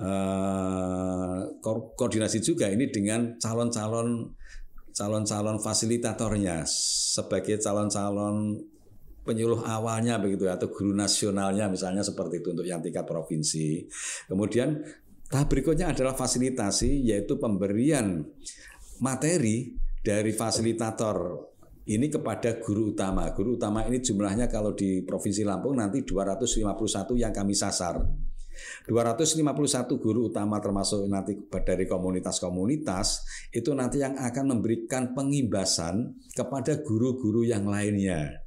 uh, koordinasi juga ini dengan calon-calon calon-calon fasilitatornya sebagai calon-calon penyuluh awalnya begitu ya, atau guru nasionalnya misalnya seperti itu untuk yang tingkat provinsi. Kemudian Tahap berikutnya adalah fasilitasi, yaitu pemberian materi dari fasilitator ini kepada guru utama. Guru utama ini jumlahnya kalau di Provinsi Lampung nanti 251 yang kami sasar. 251 guru utama termasuk nanti dari komunitas-komunitas itu nanti yang akan memberikan pengimbasan kepada guru-guru yang lainnya.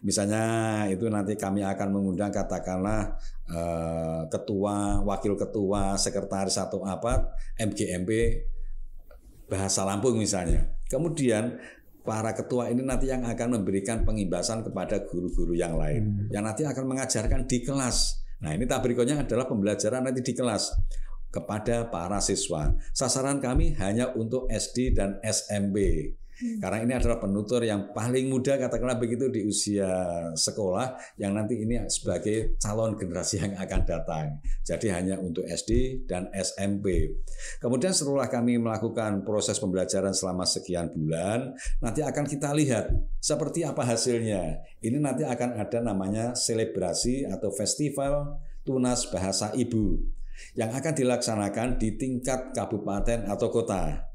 Misalnya itu nanti kami akan mengundang katakanlah eh, ketua, wakil ketua, sekretaris atau apa MGMP bahasa Lampung misalnya. Kemudian para ketua ini nanti yang akan memberikan pengimbasan kepada guru-guru yang lain hmm. yang nanti akan mengajarkan di kelas. Nah, ini tahap berikutnya adalah pembelajaran nanti di kelas kepada para siswa. Sasaran kami hanya untuk SD dan SMP. Karena ini adalah penutur yang paling muda katakanlah begitu di usia sekolah yang nanti ini sebagai calon generasi yang akan datang. Jadi hanya untuk SD dan SMP. Kemudian setelah kami melakukan proses pembelajaran selama sekian bulan, nanti akan kita lihat seperti apa hasilnya. Ini nanti akan ada namanya selebrasi atau festival tunas bahasa ibu yang akan dilaksanakan di tingkat kabupaten atau kota.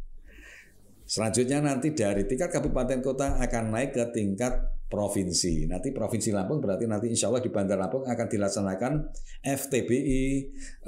Selanjutnya nanti dari tingkat kabupaten kota akan naik ke tingkat provinsi. Nanti provinsi Lampung berarti nanti insya Allah di Bandar Lampung akan dilaksanakan FTBI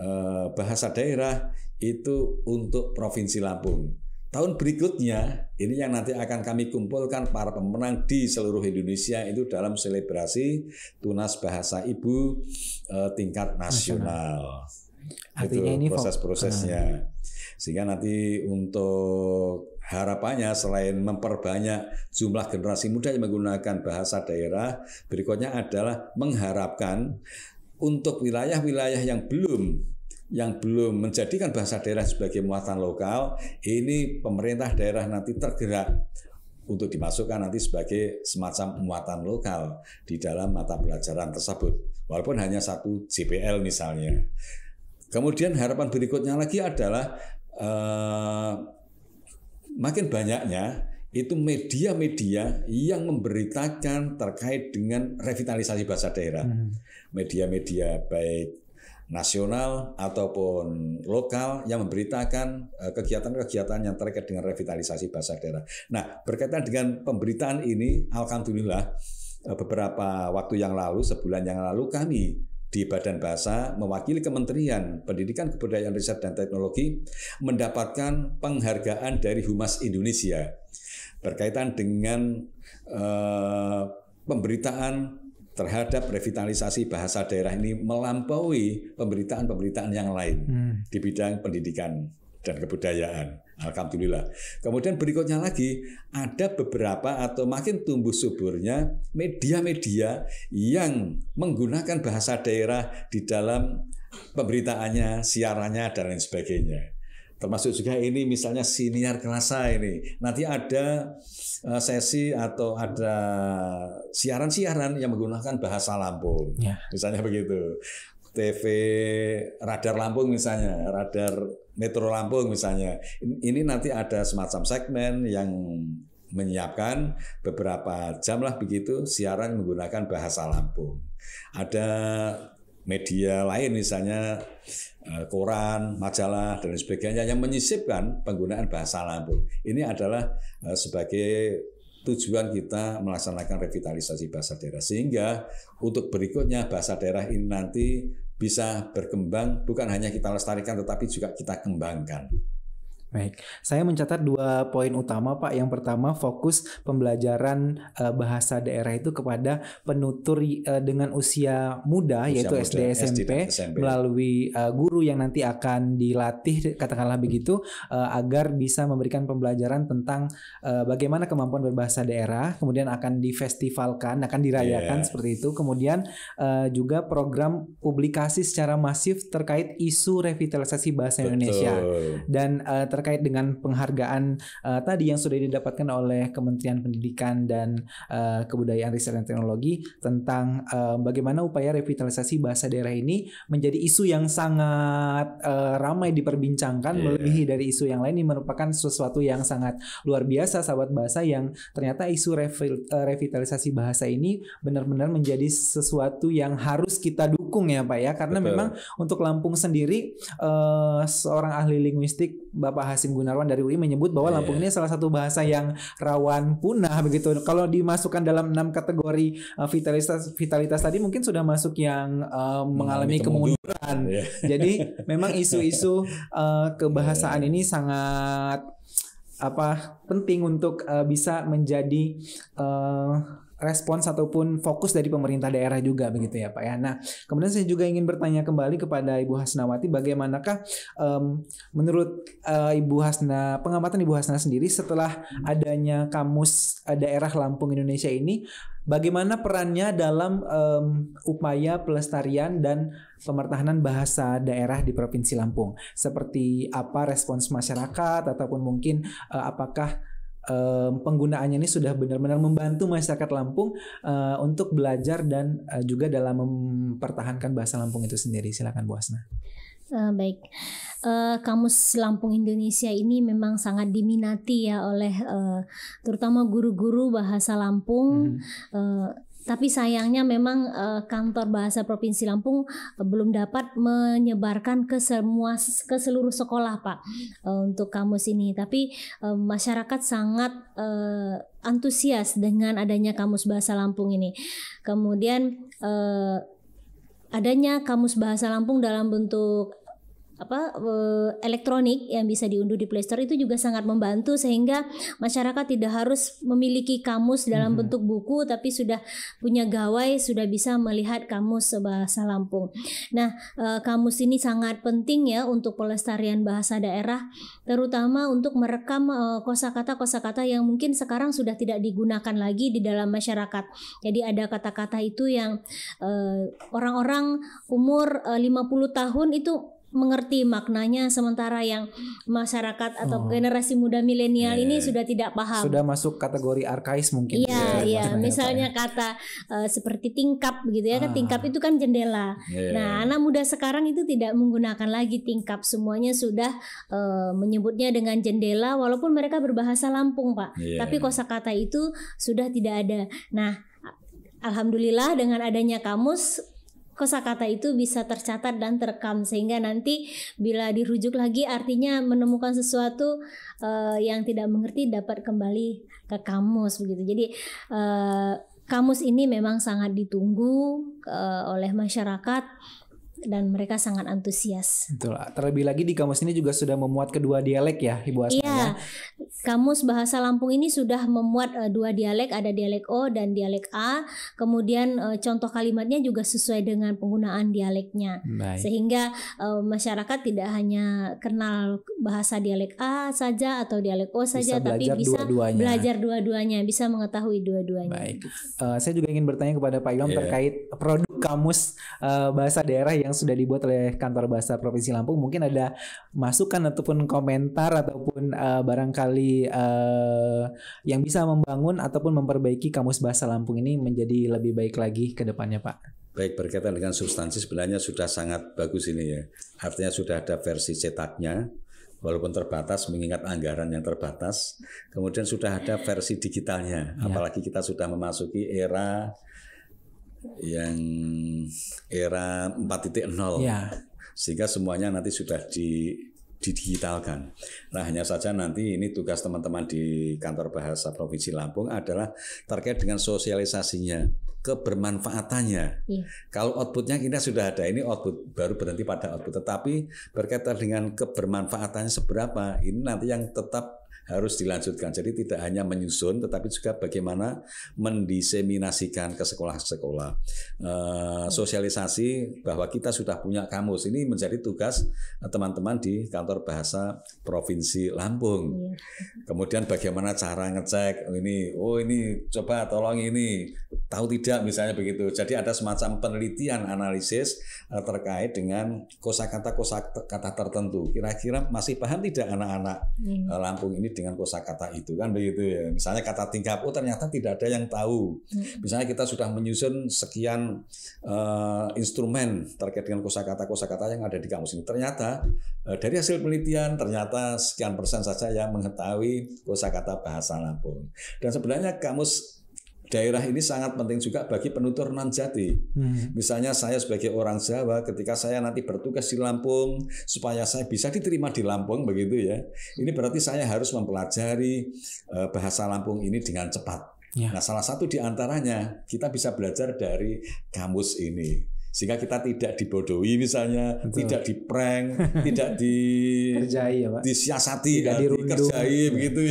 eh, bahasa daerah itu untuk provinsi Lampung. Tahun berikutnya ini yang nanti akan kami kumpulkan para pemenang di seluruh Indonesia itu dalam selebrasi tunas bahasa ibu eh, tingkat nasional. nasional. Artinya itu ini proses-prosesnya. Sehingga nanti untuk harapannya selain memperbanyak jumlah generasi muda yang menggunakan bahasa daerah, berikutnya adalah mengharapkan untuk wilayah-wilayah yang belum yang belum menjadikan bahasa daerah sebagai muatan lokal, ini pemerintah daerah nanti tergerak untuk dimasukkan nanti sebagai semacam muatan lokal di dalam mata pelajaran tersebut, walaupun hanya satu JPL misalnya. Kemudian harapan berikutnya lagi adalah Eh, makin banyaknya itu media-media yang memberitakan terkait dengan revitalisasi bahasa daerah. Hmm. Media-media baik nasional ataupun lokal yang memberitakan eh, kegiatan-kegiatan yang terkait dengan revitalisasi bahasa daerah. Nah, berkaitan dengan pemberitaan ini, alhamdulillah eh, beberapa waktu yang lalu, sebulan yang lalu kami di Badan Bahasa mewakili Kementerian Pendidikan Kebudayaan Riset dan Teknologi mendapatkan penghargaan dari Humas Indonesia berkaitan dengan eh, pemberitaan terhadap revitalisasi bahasa daerah ini melampaui pemberitaan-pemberitaan yang lain hmm. di bidang pendidikan dan kebudayaan. Alhamdulillah. Kemudian berikutnya lagi ada beberapa atau makin tumbuh suburnya media-media yang menggunakan bahasa daerah di dalam pemberitaannya, siarannya dan lain sebagainya. Termasuk juga ini misalnya siniar kerasa ini. Nanti ada eh, sesi atau ada siaran-siaran yang menggunakan bahasa Lampung. Ya. Misalnya begitu. TV Radar Lampung misalnya, Radar Metro Lampung misalnya. Ini nanti ada semacam segmen yang menyiapkan beberapa jam lah begitu siaran menggunakan bahasa Lampung. Ada media lain misalnya eh, koran, majalah dan sebagainya yang menyisipkan penggunaan bahasa Lampung. Ini adalah eh, sebagai tujuan kita melaksanakan revitalisasi bahasa daerah sehingga untuk berikutnya bahasa daerah ini nanti bisa berkembang bukan hanya kita lestarikan tetapi juga kita kembangkan. Baik, saya mencatat dua poin utama Pak. Yang pertama fokus pembelajaran uh, bahasa daerah itu kepada penutur uh, dengan usia muda usia yaitu SD, SMP, melalui uh, guru yang nanti akan dilatih katakanlah begitu uh, agar bisa memberikan pembelajaran tentang uh, bagaimana kemampuan berbahasa daerah, kemudian akan difestivalkan, akan dirayakan yeah. seperti itu. Kemudian uh, juga program publikasi secara masif terkait isu revitalisasi bahasa Betul. Indonesia dan uh, terkait dengan penghargaan uh, tadi yang sudah didapatkan oleh Kementerian Pendidikan dan uh, Kebudayaan Riset dan Teknologi tentang uh, bagaimana upaya revitalisasi bahasa daerah ini menjadi isu yang sangat uh, ramai diperbincangkan yeah. melebihi dari isu yang lain ini merupakan sesuatu yang sangat luar biasa sahabat bahasa yang ternyata isu revitalisasi bahasa ini benar-benar menjadi sesuatu yang harus kita dukung ya Pak ya karena Betul. memang untuk Lampung sendiri uh, seorang ahli linguistik Bapak Pak Hasim Gunarwan dari UI menyebut bahwa yeah. Lampung iya. ini salah satu bahasa yang rawan punah begitu. Kalau dimasukkan dalam enam kategori uh, vitalitas vitalitas tadi mungkin sudah masuk yang uh, mengalami kemunduran. Yeah. Jadi memang isu-isu uh, kebahasaan yeah. Iya, iya. ini sangat apa penting untuk uh, bisa menjadi uh, respons ataupun fokus dari pemerintah daerah juga begitu ya Pak ya. Nah, kemudian saya juga ingin bertanya kembali kepada Ibu Hasnawati bagaimanakah um, menurut uh, Ibu Hasna pengamatan Ibu Hasna sendiri setelah adanya kamus eh, daerah Lampung Indonesia ini bagaimana perannya dalam um, upaya pelestarian dan pemertahanan bahasa daerah di Provinsi Lampung? Seperti apa respons masyarakat ataupun mungkin uh, apakah um, penggunaannya ini sudah benar-benar membantu masyarakat Lampung uh, untuk belajar dan uh, juga dalam mempertahankan bahasa Lampung itu sendiri. Silakan Bu Asna. Uh, baik, uh, kamus Lampung Indonesia ini memang sangat diminati ya oleh uh, terutama guru-guru bahasa Lampung. Hmm. Uh, tapi sayangnya memang uh, kantor bahasa Provinsi Lampung uh, belum dapat menyebarkan ke semua ke seluruh sekolah, Pak, uh, untuk kamus ini. Tapi uh, masyarakat sangat uh, antusias dengan adanya kamus bahasa Lampung ini. Kemudian uh, adanya kamus bahasa Lampung dalam bentuk apa eh, elektronik yang bisa diunduh di Playstore itu juga sangat membantu sehingga masyarakat tidak harus memiliki kamus dalam hmm. bentuk buku tapi sudah punya gawai sudah bisa melihat kamus bahasa Lampung. Nah, eh, kamus ini sangat penting ya untuk pelestarian bahasa daerah terutama untuk merekam eh, kosakata kosakata yang mungkin sekarang sudah tidak digunakan lagi di dalam masyarakat. Jadi ada kata-kata itu yang orang-orang umur lima 50 tahun itu mengerti maknanya sementara yang masyarakat atau hmm. generasi muda milenial yeah. ini sudah tidak paham. Sudah masuk kategori arkais mungkin. Iya, yeah, iya. Yeah. Misalnya ya. kata uh, seperti tingkap gitu ya, kan, ah. kan tingkap itu kan jendela. Yeah. Iya, nah, iya. anak muda sekarang itu tidak menggunakan lagi tingkap, semuanya sudah uh, menyebutnya dengan jendela walaupun mereka berbahasa Lampung, Pak. Yeah. Tapi iya. kosakata itu sudah tidak ada. Nah, alhamdulillah dengan adanya kamus kosakata itu bisa tercatat dan terekam sehingga nanti bila dirujuk lagi artinya menemukan sesuatu uh, yang tidak mengerti dapat kembali ke kamus begitu. Jadi uh, kamus ini memang sangat ditunggu uh, oleh masyarakat dan mereka sangat antusias. Betul. Terlebih lagi di kamus ini juga sudah memuat kedua dialek ya, Ibu Asma. Iya. Ya. Kamus bahasa Lampung ini sudah memuat uh, dua dialek, ada dialek O dan dialek A. Kemudian uh, contoh kalimatnya juga sesuai dengan penggunaan dialeknya. Baik. Sehingga uh, masyarakat tidak hanya kenal bahasa dialek A saja atau dialek O saja, bisa tapi bisa dua -duanya. belajar dua-duanya, bisa mengetahui dua-duanya. Baik. Uh, saya juga ingin bertanya kepada Pak Ilham yeah. terkait produk kamus uh, bahasa daerah yang sudah dibuat oleh kantor bahasa Provinsi Lampung mungkin ada masukan ataupun komentar ataupun uh, barangkali uh, yang bisa membangun ataupun memperbaiki kamus bahasa Lampung ini menjadi lebih baik lagi ke depannya Pak baik berkaitan dengan substansi sebenarnya sudah sangat bagus ini ya. Artinya sudah ada versi cetaknya walaupun terbatas mengingat anggaran yang terbatas. Kemudian sudah ada versi digitalnya. Iya. Apalagi kita sudah memasuki era yang era 4.0 ya. sehingga semuanya nanti sudah di didigitalkan. Nah hanya saja nanti ini tugas teman-teman di kantor bahasa Provinsi Lampung adalah terkait dengan sosialisasinya, kebermanfaatannya. Ya. Kalau outputnya kita sudah ada, ini output baru berhenti pada output. Tetapi berkaitan dengan kebermanfaatannya seberapa, ini nanti yang tetap harus dilanjutkan. Jadi tidak hanya menyusun, tetapi juga bagaimana mendiseminasikan ke sekolah-sekolah. E, sosialisasi bahwa kita sudah punya kamus ini menjadi tugas eh, teman-teman di kantor bahasa provinsi Lampung. Iya. Kemudian bagaimana cara ngecek ini, oh ini coba tolong ini tahu tidak misalnya begitu. Jadi ada semacam penelitian analisis eh, terkait dengan kosakata kosakata tertentu. Kira-kira masih paham tidak anak-anak hmm. Lampung ini dengan kata itu kan begitu ya. Misalnya kata tingkap, oh ternyata tidak ada yang tahu. Hmm. Misalnya kita sudah menyusun sekian uh, instrumen terkait dengan kosa kata kosa kata yang ada di kamus ini. Ternyata uh, dari hasil penelitian ternyata sekian persen saja yang mengetahui kosa kata bahasa Lampung. Dan sebenarnya kamus daerah ini sangat penting juga bagi penutur non jati. Hmm. Misalnya saya sebagai orang Jawa, ketika saya nanti bertugas di Lampung, supaya saya bisa diterima di Lampung begitu ya. Ini berarti saya harus mempelajari eh, bahasa Lampung ini dengan cepat. Ya. Nah, salah satu di antaranya kita bisa belajar dari kamus ini sehingga kita tidak dibodohi misalnya, Betul. tidak diprank, tidak di kerjai ya, Pak. disiasati, tidak ya, dikerjai ya. begitu.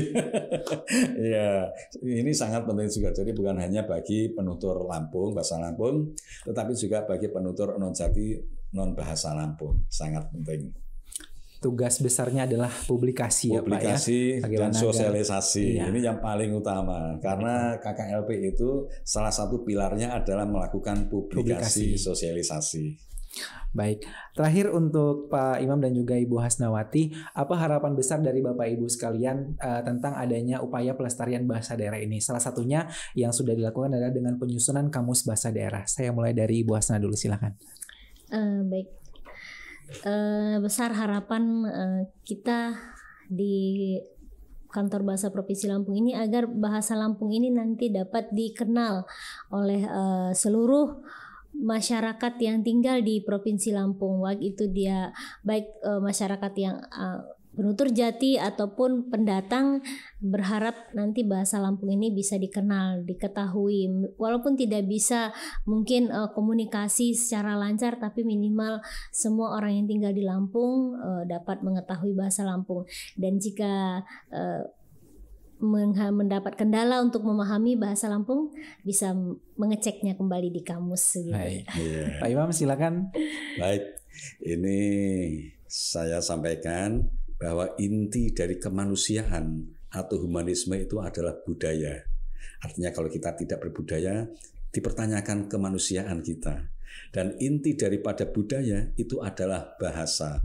ya, ini sangat penting juga. Jadi bukan hanya bagi penutur Lampung, bahasa Lampung, tetapi juga bagi penutur non jati non bahasa Lampung. Sangat penting tugas besarnya adalah publikasi, publikasi ya Pak ya. dan sosialisasi. Iya. Ini yang paling utama karena KKLP itu salah satu pilarnya adalah melakukan publikasi, publikasi. sosialisasi. Baik, terakhir untuk Pak Imam dan juga Ibu Hasnawati, apa harapan besar dari Bapak Ibu sekalian uh, tentang adanya upaya pelestarian bahasa daerah ini? Salah satunya yang sudah dilakukan adalah dengan penyusunan kamus bahasa daerah. Saya mulai dari Ibu Hasna dulu, silakan. Uh, baik, uh, besar harapan uh, kita di kantor bahasa provinsi Lampung ini agar bahasa Lampung ini nanti dapat dikenal oleh uh, seluruh masyarakat yang tinggal di provinsi Lampung baik itu dia baik uh, masyarakat yang uh, penutur jati ataupun pendatang berharap nanti bahasa Lampung ini bisa dikenal, diketahui. Walaupun tidak bisa mungkin uh, komunikasi secara lancar tapi minimal semua orang yang tinggal di Lampung uh, dapat mengetahui bahasa Lampung. Dan jika uh, mendapat kendala untuk memahami bahasa Lampung bisa mengeceknya kembali di kamus gitu. Baik. Yeah. Pak Imam silakan. Baik. Ini saya sampaikan bahwa inti dari kemanusiaan atau humanisme itu adalah budaya. Artinya kalau kita tidak berbudaya, dipertanyakan kemanusiaan kita. Dan inti daripada budaya itu adalah bahasa.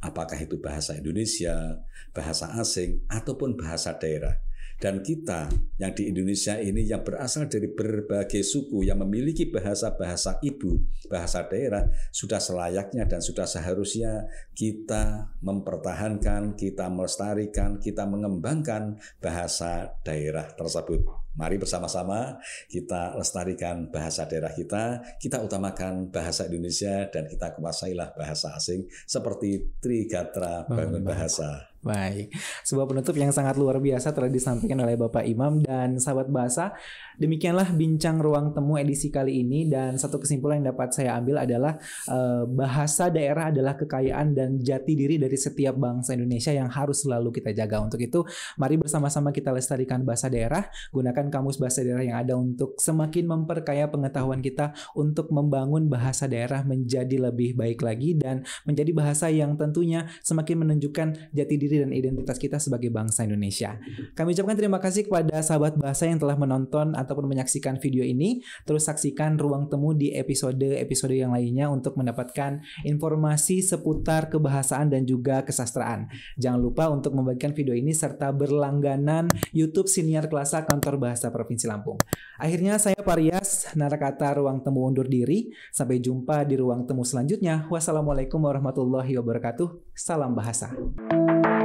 Apakah itu bahasa Indonesia, bahasa asing, ataupun bahasa daerah. Dan kita yang di Indonesia ini yang berasal dari berbagai suku yang memiliki bahasa-bahasa ibu, bahasa daerah, sudah selayaknya dan sudah seharusnya kita mempertahankan, kita melestarikan, kita mengembangkan bahasa daerah tersebut. Mari bersama-sama kita lestarikan bahasa daerah kita, kita utamakan bahasa Indonesia dan kita kuasailah bahasa asing seperti Trigatra bangun bahasa. Baik, sebuah penutup yang sangat luar biasa telah disampaikan oleh Bapak Imam dan sahabat bahasa. Demikianlah bincang ruang temu edisi kali ini dan satu kesimpulan yang dapat saya ambil adalah eh, bahasa daerah adalah kekayaan dan jati diri dari setiap bangsa Indonesia yang harus selalu kita jaga. Untuk itu, mari bersama-sama kita lestarikan bahasa daerah, gunakan kamus bahasa daerah yang ada untuk semakin memperkaya pengetahuan kita untuk membangun bahasa daerah menjadi lebih baik lagi dan menjadi bahasa yang tentunya semakin menunjukkan jati diri diri dan identitas kita sebagai bangsa Indonesia. Kami ucapkan terima kasih kepada sahabat bahasa yang telah menonton ataupun menyaksikan video ini. Terus saksikan Ruang Temu di episode-episode yang lainnya untuk mendapatkan informasi seputar kebahasaan dan juga kesastraan. Jangan lupa untuk membagikan video ini serta berlangganan YouTube Siniar Kelasa Kantor Bahasa Provinsi Lampung. Akhirnya saya Parias, narakata Ruang Temu undur diri. Sampai jumpa di Ruang Temu selanjutnya. Wassalamualaikum warahmatullahi wabarakatuh. Salam bahasa.